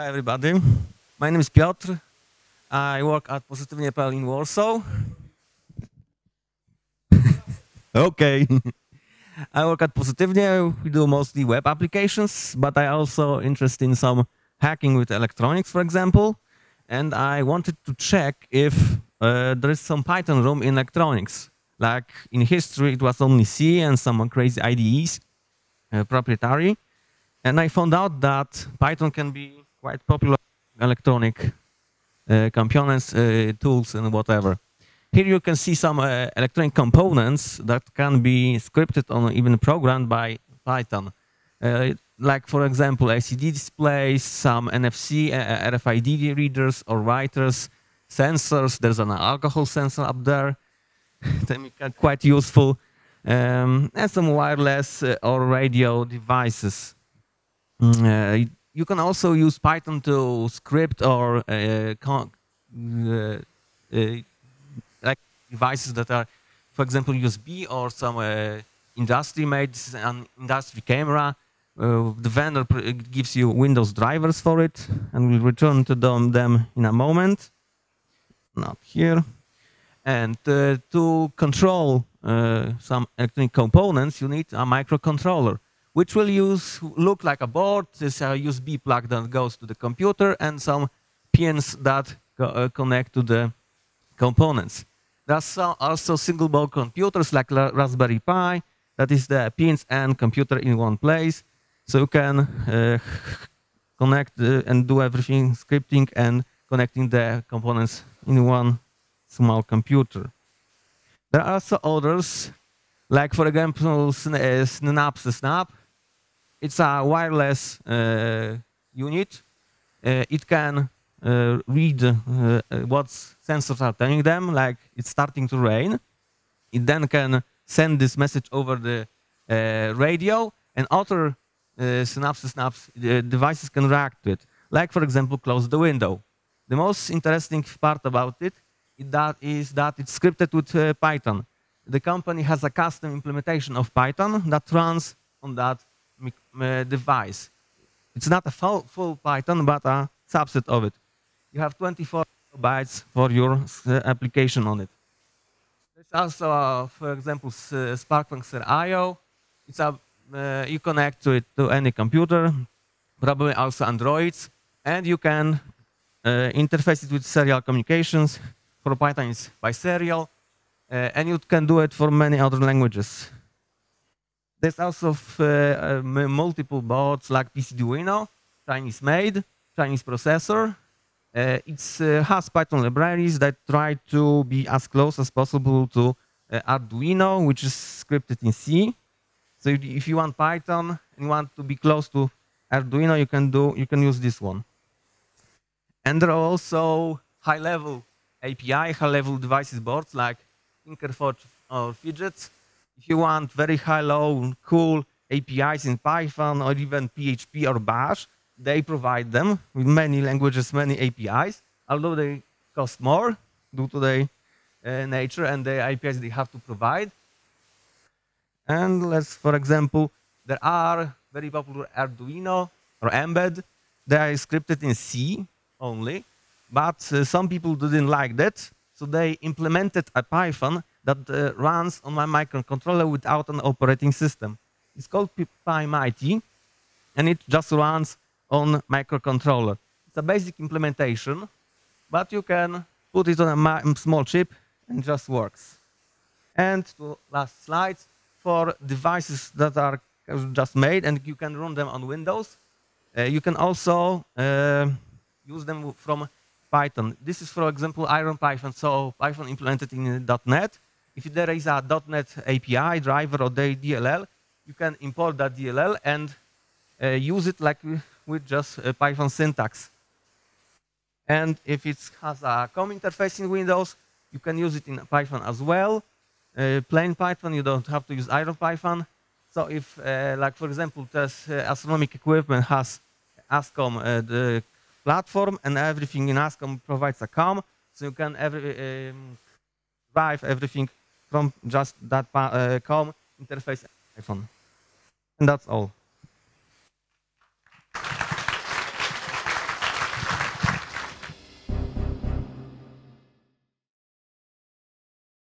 Hi everybody, my name is Piotr. I work at Positivnie.pl in Warsaw. okay. I work at Positivnie. We do mostly web applications, but I also interested in some hacking with electronics, for example. And I wanted to check if uh, there is some Python room in electronics. Like in history, it was only C and some crazy IDEs, uh, proprietary. And I found out that Python can be quite popular electronic uh, components, uh, tools, and whatever. Here you can see some uh, electronic components that can be scripted or even programmed by Python. like, for example, LCD displays, some NFC, RFID readers or writers, sensors. There's an alcohol sensor up there. quite useful. Um, and some wireless uh, or radio devices. Mm, uh, you can also use Python to script or uh, uh, uh, like devices that are, for example, USB or some industry made. an industry camera. Uh, the vendor gives you Windows drivers for it, and we'll return to them, them in a moment. Not here. And uh, to control uh, some electronic components, you need a microcontroller which will use look like a board. This a uh, USB plug that goes to the computer and some pins that co uh, connect to the components. There's also single board computers like Raspberry Pi. That is the pins and computer in one place. So you can uh, connect uh, and do everything, scripting and connecting the components in one small computer. There are also others, like for example, uh, Snap, Snap it's a wireless uh, unit. Uh, it can uh, read what sensors are telling them, like it's starting to rain. It then can send this message over the radio, and other synapse snaps devices can react to it. Like, for example, close the window. The most interesting part about it is that, is that it's scripted with uh, Python. The company has a custom implementation of Python that runs on that Eh, device. It's not a full, full Python, but a subset of it. You have 24 bytes for your eh, application on it. There's also, uh, for example, eh, Spark I.O. It's a, uh, you connect to it to any computer, probably also Androids, and you can uh, interface it with serial communications. For Python, it's by serial, and you can do it for many other languages. There's also uh, uh multiple boards like PCduino, Chinese made, Chinese processor. Uh, it uh, has Python libraries that try to be as close as possible to uh, Arduino, which is scripted in C. So if you want Python and you want to be close to Arduino, you can do you can use this one. And there are also high-level API, high-level devices boards like Tinkerforge or Fidgets if you want very high-low, cool APIs in Python or even PHP or Bash, they provide them with many languages, many APIs, although they cost more due to their uh, nature and the APIs they have to provide. And let's, for example, there are very popular Arduino or Embed. They are scripted in C only, but uh, some people didn't like that, so they implemented a Python that uh, runs on my microcontroller without an operating system. It's called PyMIT, and it just runs on microcontroller. It's a basic implementation, but you can put it on a small chip and just works. And to last slide, for devices that are just made and you can run them on Windows, uh, you can also uh, use them from Python. This is, for example, Iron Python, so Python implemented in uh, .NET if there is a .NET API driver or the DLL, you can import that DLL and uh, use it like with just uh, Python syntax. And if it has a COM interface in Windows, you can use it in Python as well. Uh, plain Python, you don't have to use Python. So if, uh, like for example, this uh, astronomic equipment has ASCOM uh, the platform and everything in ASCOM provides a COM, so you can every, um, drive everything from just that uh, Calm interface iPhone. And that's all.